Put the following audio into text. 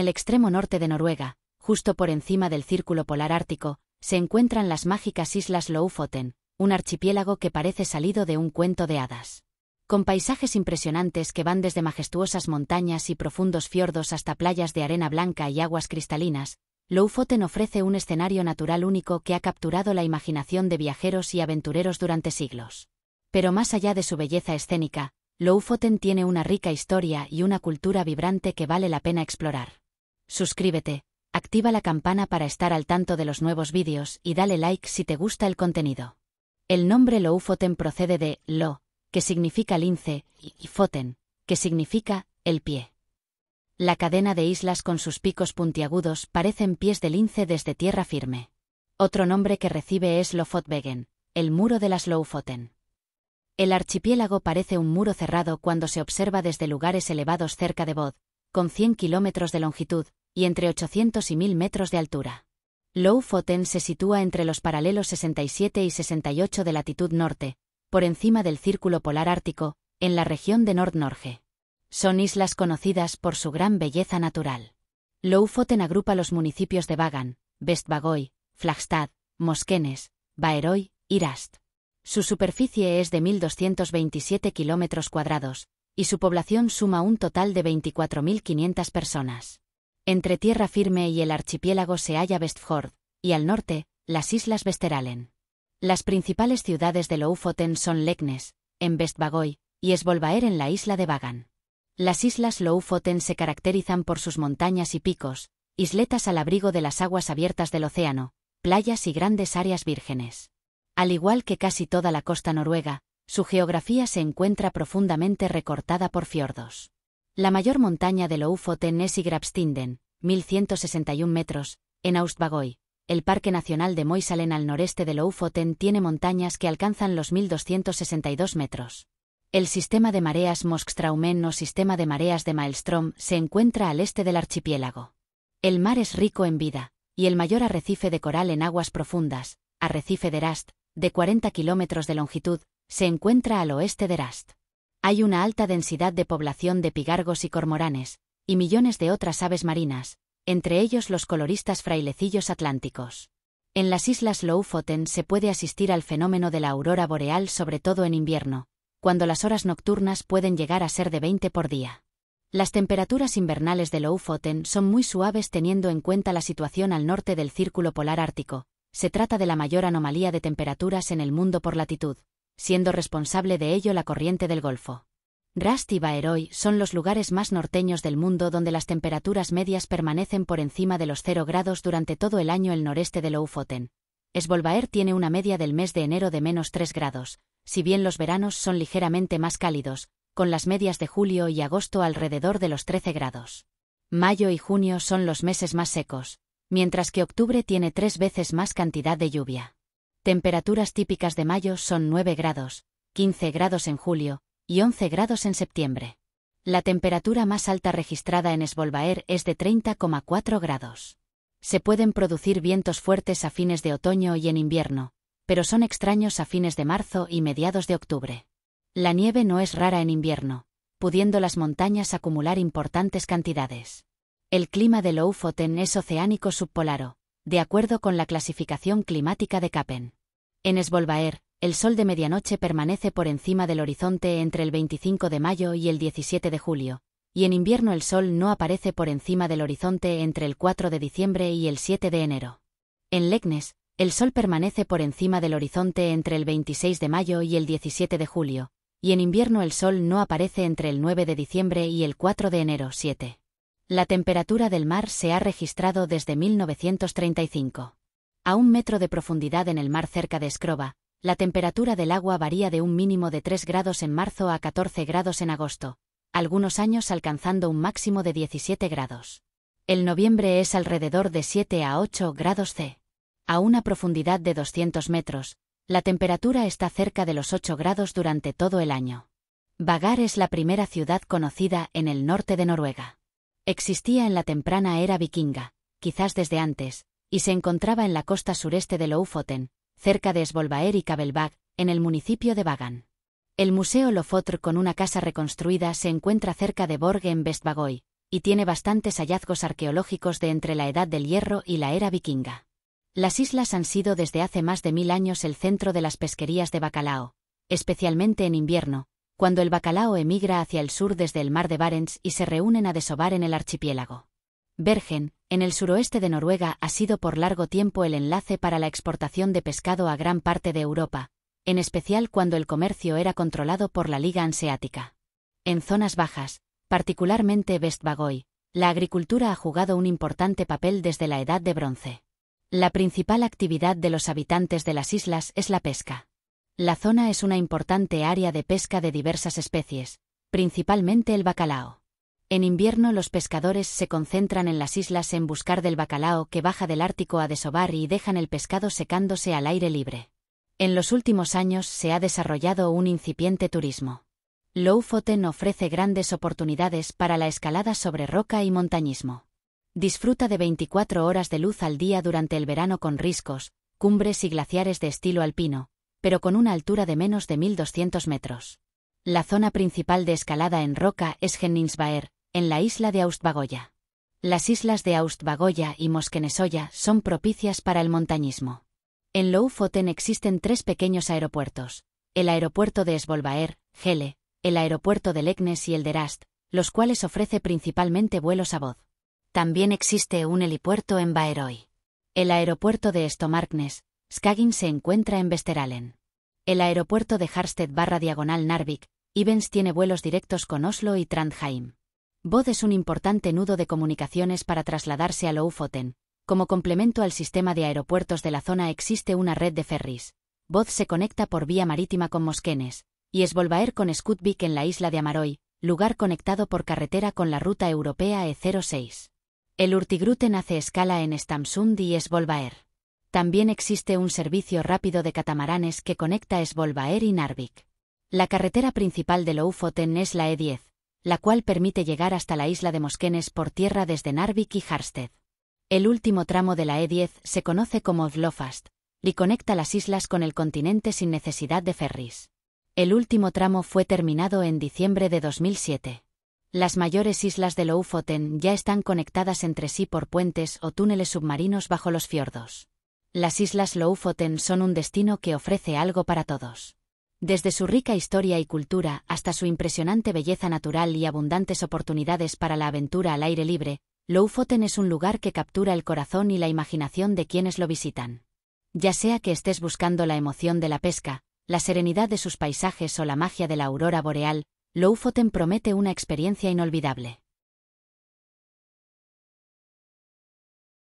el extremo norte de Noruega, justo por encima del círculo polar ártico, se encuentran las mágicas islas Lofoten, un archipiélago que parece salido de un cuento de hadas. Con paisajes impresionantes que van desde majestuosas montañas y profundos fiordos hasta playas de arena blanca y aguas cristalinas, Lofoten ofrece un escenario natural único que ha capturado la imaginación de viajeros y aventureros durante siglos. Pero más allá de su belleza escénica, Lofoten tiene una rica historia y una cultura vibrante que vale la pena explorar. Suscríbete, activa la campana para estar al tanto de los nuevos vídeos y dale like si te gusta el contenido. El nombre Lofoten procede de lo, que significa lince, y foten, que significa el pie. La cadena de islas con sus picos puntiagudos parecen pies de lince desde tierra firme. Otro nombre que recibe es Lofotbegen, el muro de las Lofoten. El archipiélago parece un muro cerrado cuando se observa desde lugares elevados cerca de Bod, con 100 kilómetros de longitud, y entre 800 y 1000 metros de altura. Lofoten se sitúa entre los paralelos 67 y 68 de latitud norte, por encima del círculo polar ártico, en la región de Nord-Norge. Son islas conocidas por su gran belleza natural. Lofoten agrupa los municipios de Bagan, Vestbagoy, Flagstad, Mosquenes, Baeroy y Rast. Su superficie es de 1.227 kilómetros cuadrados, y su población suma un total de 24.500 personas. Entre tierra firme y el archipiélago se halla Vestfjord, y al norte, las islas Vesteralen. Las principales ciudades de Lofoten son Leknes, en Vestvagoy, y Svolvaer en la isla de Vagan. Las islas Lofoten se caracterizan por sus montañas y picos, isletas al abrigo de las aguas abiertas del océano, playas y grandes áreas vírgenes. Al igual que casi toda la costa noruega, su geografía se encuentra profundamente recortada por fiordos. La mayor montaña de Lofoten es Igrabstinden, 1161 metros, en Austbagoy. El Parque Nacional de Moisalen al noreste de Lofoten tiene montañas que alcanzan los 1262 metros. El sistema de mareas Moskstraumen o sistema de mareas de Maelström se encuentra al este del archipiélago. El mar es rico en vida, y el mayor arrecife de coral en aguas profundas, arrecife de Rast, de 40 kilómetros de longitud, se encuentra al oeste de Rast. Hay una alta densidad de población de pigargos y cormoranes, y millones de otras aves marinas, entre ellos los coloristas frailecillos atlánticos. En las islas Lofoten se puede asistir al fenómeno de la aurora boreal sobre todo en invierno, cuando las horas nocturnas pueden llegar a ser de 20 por día. Las temperaturas invernales de Lofoten son muy suaves teniendo en cuenta la situación al norte del Círculo Polar Ártico. Se trata de la mayor anomalía de temperaturas en el mundo por latitud, siendo responsable de ello la corriente del Golfo. Rast y Baeroy son los lugares más norteños del mundo donde las temperaturas medias permanecen por encima de los 0 grados durante todo el año el noreste de Lofoten. esbolvaer tiene una media del mes de enero de menos 3 grados, si bien los veranos son ligeramente más cálidos, con las medias de julio y agosto alrededor de los 13 grados. Mayo y junio son los meses más secos, mientras que octubre tiene tres veces más cantidad de lluvia. Temperaturas típicas de mayo son 9 grados, 15 grados en julio y 11 grados en septiembre. La temperatura más alta registrada en Svolvaer es de 30,4 grados. Se pueden producir vientos fuertes a fines de otoño y en invierno, pero son extraños a fines de marzo y mediados de octubre. La nieve no es rara en invierno, pudiendo las montañas acumular importantes cantidades. El clima de Lofoten es oceánico subpolaro, de acuerdo con la clasificación climática de Köppen. En Svolvaer, el sol de medianoche permanece por encima del horizonte entre el 25 de mayo y el 17 de julio, y en invierno el sol no aparece por encima del horizonte entre el 4 de diciembre y el 7 de enero. En Leknes, el sol permanece por encima del horizonte entre el 26 de mayo y el 17 de julio, y en invierno el sol no aparece entre el 9 de diciembre y el 4 de enero 7. La temperatura del mar se ha registrado desde 1935. A un metro de profundidad en el mar cerca de Escroba, la temperatura del agua varía de un mínimo de 3 grados en marzo a 14 grados en agosto, algunos años alcanzando un máximo de 17 grados. El noviembre es alrededor de 7 a 8 grados C. A una profundidad de 200 metros, la temperatura está cerca de los 8 grados durante todo el año. Vagar es la primera ciudad conocida en el norte de Noruega. Existía en la temprana era vikinga, quizás desde antes, y se encontraba en la costa sureste de Lofoten, cerca de Svolvær y Kabelbag, en el municipio de Bagan. El Museo Lofotr con una casa reconstruida se encuentra cerca de Borg en Vestbagoy, y tiene bastantes hallazgos arqueológicos de entre la Edad del Hierro y la era vikinga. Las islas han sido desde hace más de mil años el centro de las pesquerías de bacalao, especialmente en invierno, cuando el bacalao emigra hacia el sur desde el mar de Barents y se reúnen a desovar en el archipiélago. Bergen, en el suroeste de Noruega, ha sido por largo tiempo el enlace para la exportación de pescado a gran parte de Europa, en especial cuando el comercio era controlado por la Liga Anseática. En zonas bajas, particularmente Vestvagoy, la agricultura ha jugado un importante papel desde la Edad de Bronce. La principal actividad de los habitantes de las islas es la pesca. La zona es una importante área de pesca de diversas especies, principalmente el bacalao. En invierno los pescadores se concentran en las islas en buscar del bacalao que baja del Ártico a desovar y dejan el pescado secándose al aire libre. En los últimos años se ha desarrollado un incipiente turismo. Lofoten ofrece grandes oportunidades para la escalada sobre roca y montañismo. Disfruta de 24 horas de luz al día durante el verano con riscos, cumbres y glaciares de estilo alpino, pero con una altura de menos de 1.200 metros. La zona principal de escalada en roca es Henningsbaer, en la isla de Austbagoya. Las islas de Austbagoya y Moskenesoya son propicias para el montañismo. En Lofoten existen tres pequeños aeropuertos, el aeropuerto de Svolbaer, Gele, el aeropuerto de Leknes y el de Rast, los cuales ofrece principalmente vuelos a voz. También existe un helipuerto en Baeroy. El aeropuerto de Stomarknes, Skagin se encuentra en Vesteralen. El aeropuerto de Harsted barra diagonal Narvik, Ivens tiene vuelos directos con Oslo y Trondheim. Bod es un importante nudo de comunicaciones para trasladarse a Lofoten. Como complemento al sistema de aeropuertos de la zona existe una red de ferries. Bod se conecta por vía marítima con Mosquenes, y Volvaer con Skutvik en la isla de Amaroy, lugar conectado por carretera con la ruta europea E06. El Urtigruten hace escala en Stamsund y Svolvaer. También existe un servicio rápido de catamaranes que conecta Svolvaer y Narvik. La carretera principal de Lofoten es la E10, la cual permite llegar hasta la isla de Mosquenes por tierra desde Narvik y Harsted. El último tramo de la E10 se conoce como Vlofast, y conecta las islas con el continente sin necesidad de ferries. El último tramo fue terminado en diciembre de 2007. Las mayores islas de Lofoten ya están conectadas entre sí por puentes o túneles submarinos bajo los fiordos. Las islas Lofoten son un destino que ofrece algo para todos. Desde su rica historia y cultura hasta su impresionante belleza natural y abundantes oportunidades para la aventura al aire libre, Lofoten es un lugar que captura el corazón y la imaginación de quienes lo visitan. Ya sea que estés buscando la emoción de la pesca, la serenidad de sus paisajes o la magia de la aurora boreal, Lofoten promete una experiencia inolvidable.